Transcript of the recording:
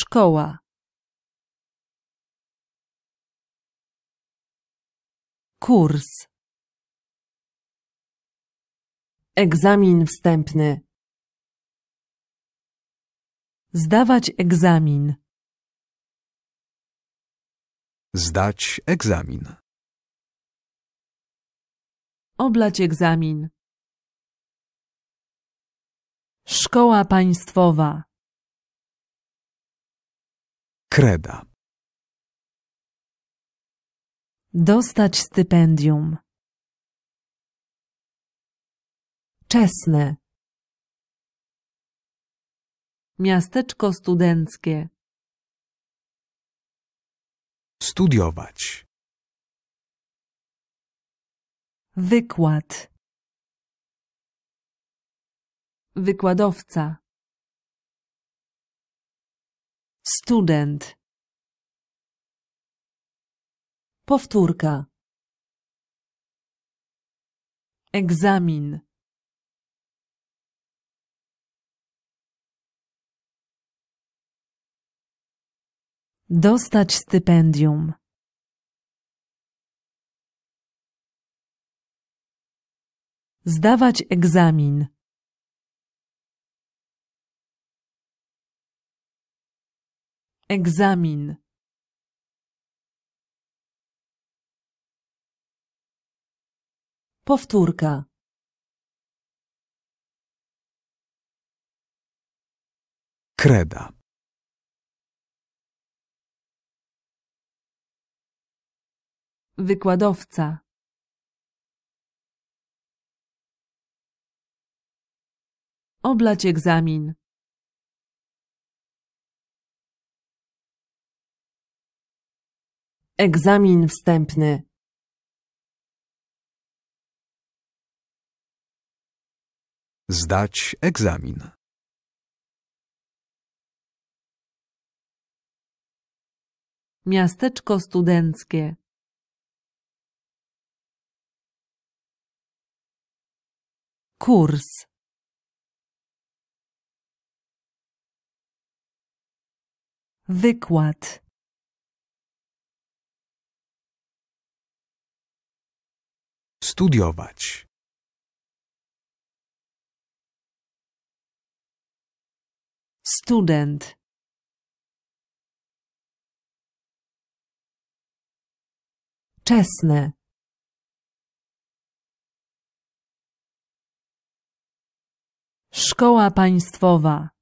Szkoła. Kurs. Egzamin wstępny. Zdawać egzamin. Zdać egzamin. Oblać egzamin. Szkoła Państwowa Kreda. Dostać stypendium. Czesne. Miasteczko studenckie. Studiować. Wykład. Wykładowca. Student. Powtórka. Egzamin. Dostać stypendium. Zdawać egzamin. Egzamin. Powtórka. Kreda. Wykładowca. Oblać egzamin. Egzamin wstępny Zdać egzamin. Miasteczko studenckie. Kurs. Wykład. studiować. Student. Czesny. Szkoła Państwowa